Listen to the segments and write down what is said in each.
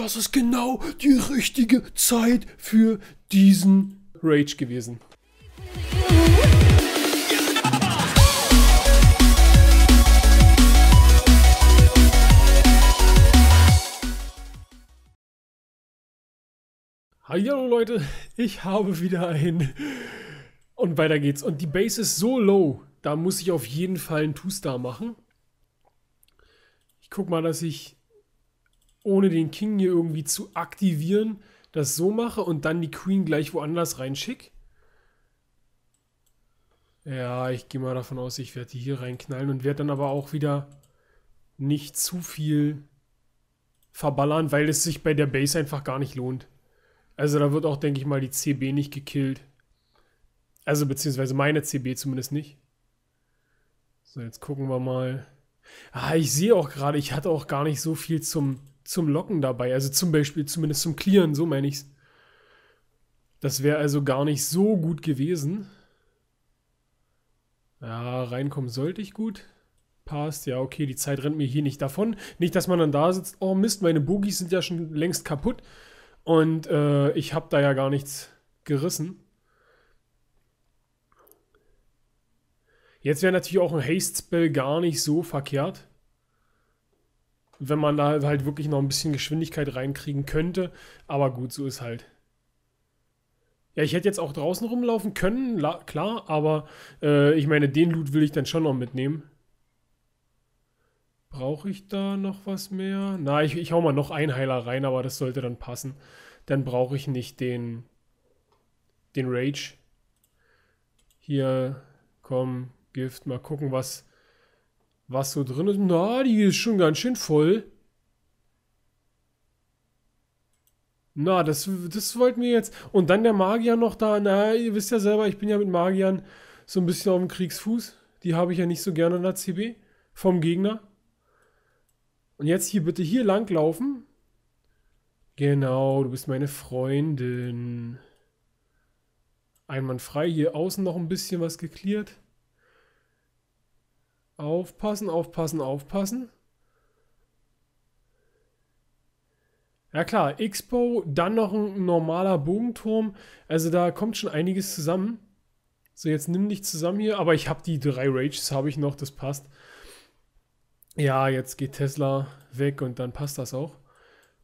das ist genau die richtige Zeit für diesen Rage gewesen. Hallo Leute, ich habe wieder ein und weiter geht's. Und die Base ist so low, da muss ich auf jeden Fall einen Two-Star machen. Ich guck mal, dass ich ohne den King hier irgendwie zu aktivieren, das so mache und dann die Queen gleich woanders reinschicke? Ja, ich gehe mal davon aus, ich werde die hier reinknallen und werde dann aber auch wieder nicht zu viel verballern, weil es sich bei der Base einfach gar nicht lohnt. Also da wird auch, denke ich mal, die CB nicht gekillt. Also beziehungsweise meine CB zumindest nicht. So, jetzt gucken wir mal. Ah, ich sehe auch gerade, ich hatte auch gar nicht so viel zum zum Locken dabei. Also zum Beispiel, zumindest zum Clearen, so meine ich es. Das wäre also gar nicht so gut gewesen. Ja, reinkommen sollte ich gut. Passt, ja, okay, die Zeit rennt mir hier nicht davon. Nicht, dass man dann da sitzt, oh Mist, meine Bogies sind ja schon längst kaputt. Und äh, ich habe da ja gar nichts gerissen. Jetzt wäre natürlich auch ein Haste-Spell gar nicht so verkehrt wenn man da halt wirklich noch ein bisschen Geschwindigkeit reinkriegen könnte. Aber gut, so ist halt. Ja, ich hätte jetzt auch draußen rumlaufen können, klar, aber äh, ich meine, den Loot will ich dann schon noch mitnehmen. Brauche ich da noch was mehr? Na, ich, ich hau mal noch einen Heiler rein, aber das sollte dann passen. Dann brauche ich nicht den, den Rage. Hier, komm, Gift, mal gucken, was was so drin ist. Na, die ist schon ganz schön voll. Na, das, das wollten wir jetzt. Und dann der Magier noch da. Na, ihr wisst ja selber, ich bin ja mit Magiern so ein bisschen auf dem Kriegsfuß. Die habe ich ja nicht so gerne in der CB. Vom Gegner. Und jetzt hier bitte hier langlaufen. Genau, du bist meine Freundin. Einwandfrei. Hier außen noch ein bisschen was geklärt. Aufpassen, aufpassen, aufpassen. Ja klar, Expo, dann noch ein normaler Bogenturm. Also da kommt schon einiges zusammen. So, jetzt nimm dich zusammen hier. Aber ich habe die drei Rages, habe ich noch, das passt. Ja, jetzt geht Tesla weg und dann passt das auch.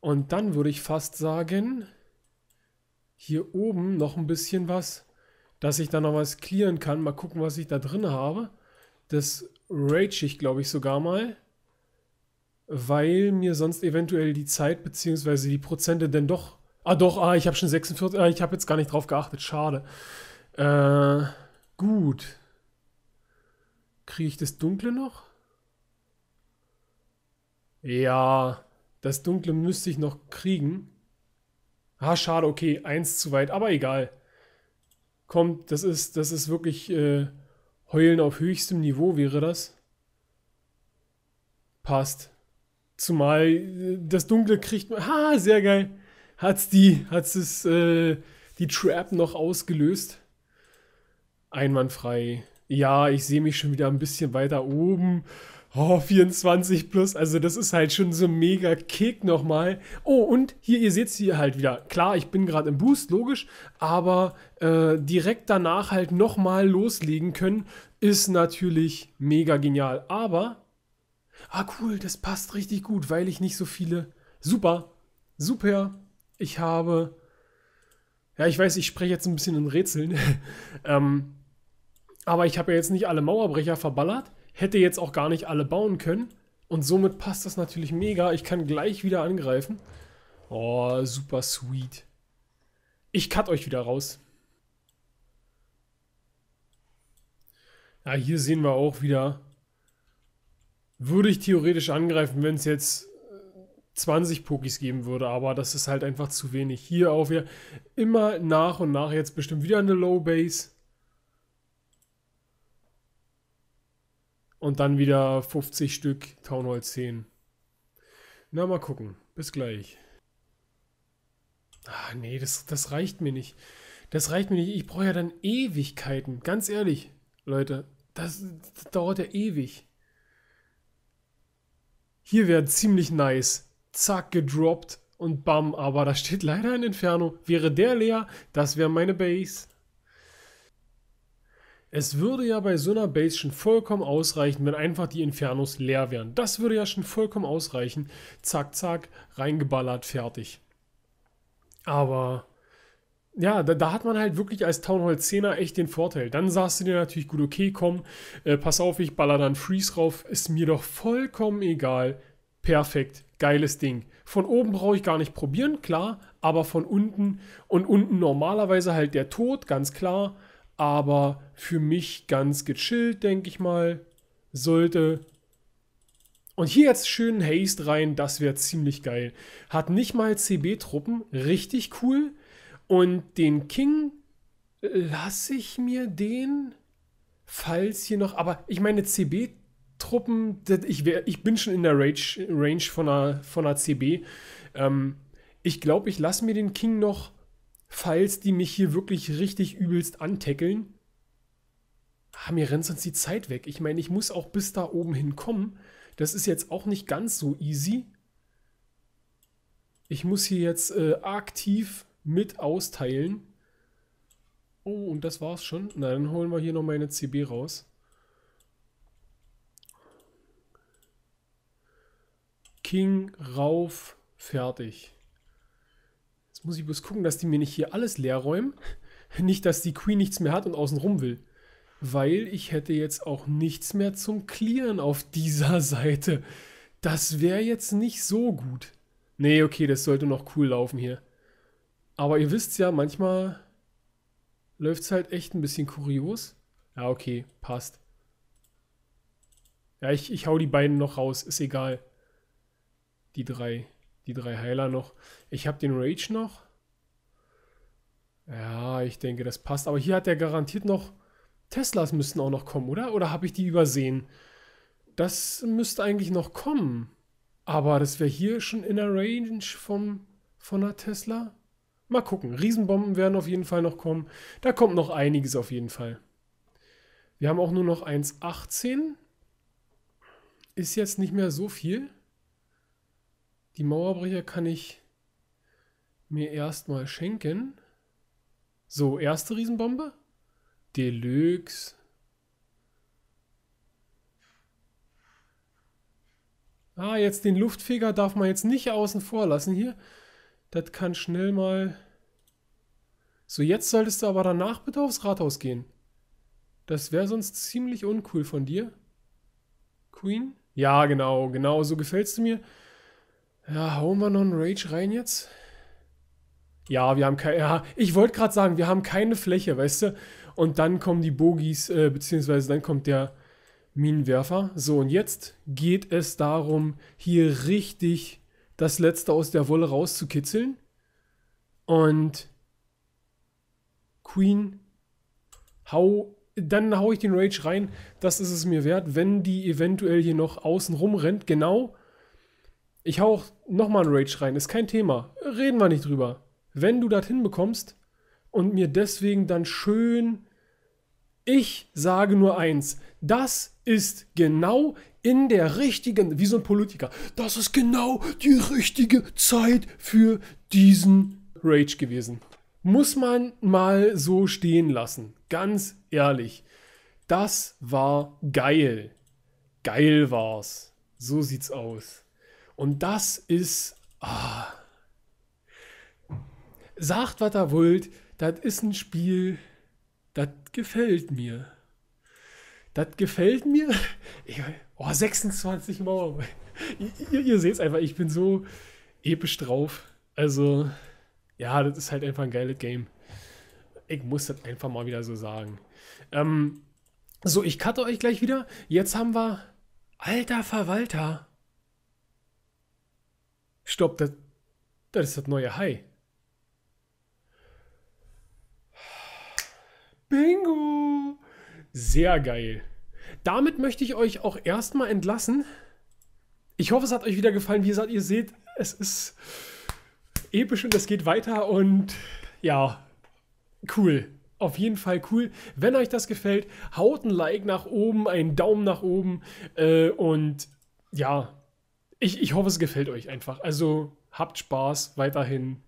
Und dann würde ich fast sagen, hier oben noch ein bisschen was, dass ich da noch was clearen kann. Mal gucken, was ich da drin habe. Das rage ich, glaube ich, sogar mal, weil mir sonst eventuell die Zeit bzw. die Prozente denn doch. Ah, doch, ah, ich habe schon 46. Ah, ich habe jetzt gar nicht drauf geachtet. Schade. Äh, gut. Kriege ich das Dunkle noch? Ja, das Dunkle müsste ich noch kriegen. Ah, schade, okay, eins zu weit, aber egal. Kommt, das ist, das ist wirklich äh, Heulen auf höchstem Niveau wäre das. Passt. Zumal äh, das Dunkle kriegt man. Ha, sehr geil. Hat's die, hat's es, äh, die Trap noch ausgelöst. Einwandfrei. Ja, ich sehe mich schon wieder ein bisschen weiter oben. Oh, 24 plus, also das ist halt schon so mega Kick nochmal. Oh, und hier, ihr seht es hier halt wieder. Klar, ich bin gerade im Boost, logisch, aber äh, direkt danach halt nochmal loslegen können, ist natürlich mega genial. Aber, ah cool, das passt richtig gut, weil ich nicht so viele... Super, super, ich habe... Ja, ich weiß, ich spreche jetzt ein bisschen in Rätseln. ähm, aber ich habe ja jetzt nicht alle Mauerbrecher verballert hätte jetzt auch gar nicht alle bauen können. Und somit passt das natürlich mega. Ich kann gleich wieder angreifen. Oh, super sweet. Ich cut euch wieder raus. Ja, hier sehen wir auch wieder. Würde ich theoretisch angreifen, wenn es jetzt 20 äh, Pokis geben würde, aber das ist halt einfach zu wenig. Hier auch wieder immer nach und nach jetzt bestimmt wieder eine Low Base. Und dann wieder 50 Stück Town Hall 10. Na, mal gucken. Bis gleich. Ah, nee, das, das reicht mir nicht. Das reicht mir nicht. Ich brauche ja dann Ewigkeiten. Ganz ehrlich, Leute. Das, das dauert ja ewig. Hier wäre ziemlich nice. Zack, gedroppt und bam. Aber da steht leider ein Inferno. Wäre der leer, das wäre meine Base. Es würde ja bei so einer Base schon vollkommen ausreichen, wenn einfach die Infernos leer wären. Das würde ja schon vollkommen ausreichen. Zack, zack, reingeballert, fertig. Aber ja, da, da, hat man halt wirklich als Town Hall 10er echt den Vorteil. Dann sagst du dir natürlich, gut, okay, komm, äh, pass auf, ich baller dann Freeze rauf, ist mir doch vollkommen egal. Perfekt, geiles Ding. Von oben brauche ich gar nicht probieren, klar, aber von unten und unten normalerweise halt der Tod, ganz klar aber für mich ganz gechillt, denke ich mal, sollte. Und hier jetzt schön Haste rein, das wäre ziemlich geil. Hat nicht mal CB-Truppen, richtig cool. Und den King äh, lasse ich mir den, falls hier noch, aber ich meine CB-Truppen, ich, wär, ich bin schon in der Rage, Range von einer, von einer CB. Ähm, ich glaube, ich lasse mir den King noch Falls die mich hier wirklich richtig übelst antackeln. Ah, mir rennt sonst die Zeit weg. Ich meine, ich muss auch bis da oben hinkommen. Das ist jetzt auch nicht ganz so easy. Ich muss hier jetzt äh, aktiv mit austeilen. Oh, und das war's schon. Na, dann holen wir hier noch meine CB raus. King rauf, fertig muss ich bloß gucken, dass die mir nicht hier alles leer räumen. Nicht, dass die Queen nichts mehr hat und außen rum will. Weil ich hätte jetzt auch nichts mehr zum Clearen auf dieser Seite. Das wäre jetzt nicht so gut. Nee, okay, das sollte noch cool laufen hier. Aber ihr wisst ja, manchmal läuft es halt echt ein bisschen kurios. Ja, okay, passt. Ja, ich, ich hau die beiden noch raus, ist egal. Die drei die drei Heiler noch. Ich habe den Rage noch. Ja, ich denke, das passt. Aber hier hat er garantiert noch... Teslas müssten auch noch kommen, oder? Oder habe ich die übersehen? Das müsste eigentlich noch kommen. Aber das wäre hier schon in der Range vom, von einer Tesla. Mal gucken. Riesenbomben werden auf jeden Fall noch kommen. Da kommt noch einiges auf jeden Fall. Wir haben auch nur noch 1,18. Ist jetzt nicht mehr so viel. Die Mauerbrecher kann ich mir erstmal schenken. So, erste Riesenbombe. Deluxe. Ah, jetzt den Luftfeger darf man jetzt nicht außen vor lassen hier. Das kann schnell mal... So, jetzt solltest du aber danach bitte aufs Rathaus gehen. Das wäre sonst ziemlich uncool von dir. Queen? Ja, genau, genau, so gefällst du mir. Ja, hauen wir noch einen Rage rein jetzt? Ja, wir haben keine. Ja, ich wollte gerade sagen, wir haben keine Fläche, weißt du? Und dann kommen die Bogies, äh, beziehungsweise dann kommt der Minenwerfer. So, und jetzt geht es darum, hier richtig das Letzte aus der Wolle rauszukitzeln. Und Queen, hau, dann hau ich den Rage rein. Das ist es mir wert, wenn die eventuell hier noch außen rum rumrennt. Genau ich hau auch nochmal einen Rage rein, ist kein Thema. Reden wir nicht drüber. Wenn du das hinbekommst und mir deswegen dann schön. Ich sage nur eins. Das ist genau in der richtigen, wie so ein Politiker, das ist genau die richtige Zeit für diesen Rage gewesen. Muss man mal so stehen lassen. Ganz ehrlich. Das war geil. Geil war's. So sieht's aus. Und das ist. Ah, sagt, was ihr wollt, das ist ein Spiel, das gefällt mir. Das gefällt mir. oh, 26 Mauern. Ihr, ihr seht es einfach, ich bin so episch drauf. Also, ja, das ist halt einfach ein geiles Game. Ich muss das einfach mal wieder so sagen. Ähm, so, ich cutte euch gleich wieder. Jetzt haben wir. Alter Verwalter. Stopp, das, das ist das neue Hai. Bingo! Sehr geil. Damit möchte ich euch auch erstmal entlassen. Ich hoffe, es hat euch wieder gefallen. Wie gesagt, ihr seht, es ist episch und es geht weiter und ja, cool. Auf jeden Fall cool. Wenn euch das gefällt, haut ein Like nach oben, einen Daumen nach oben äh, und ja, ich, ich hoffe, es gefällt euch einfach. Also habt Spaß weiterhin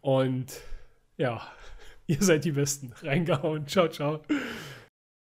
und ja, ihr seid die Besten. Reingehauen. Ciao, ciao.